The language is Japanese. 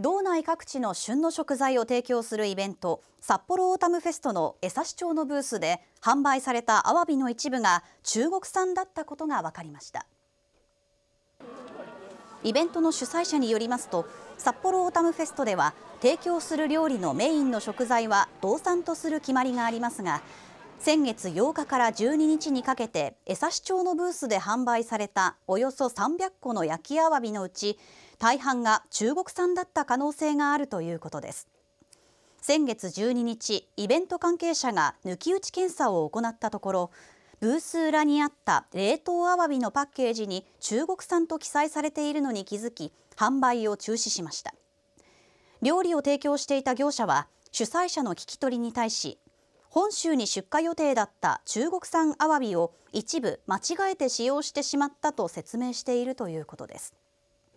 道内各地の旬の食材を提供するイベント札幌オータムフェストの江差町のブースで販売されたアワビの一部が中国産だったことが分かりましたイベントの主催者によりますと札幌オータムフェストでは提供する料理のメインの食材は道産とする決まりがありますが先月8日から12日にかけて江差町のブースで販売されたおよそ300個の焼きアワビのうち大半が中国産だった可能性があるということです先月12日イベント関係者が抜き打ち検査を行ったところブース裏にあった冷凍アワビのパッケージに中国産と記載されているのに気づき販売を中止しました料理を提供していた業者は主催者の聞き取りに対し本州に出荷予定だった中国産アワビを一部間違えて使用してしまったと説明しているということです。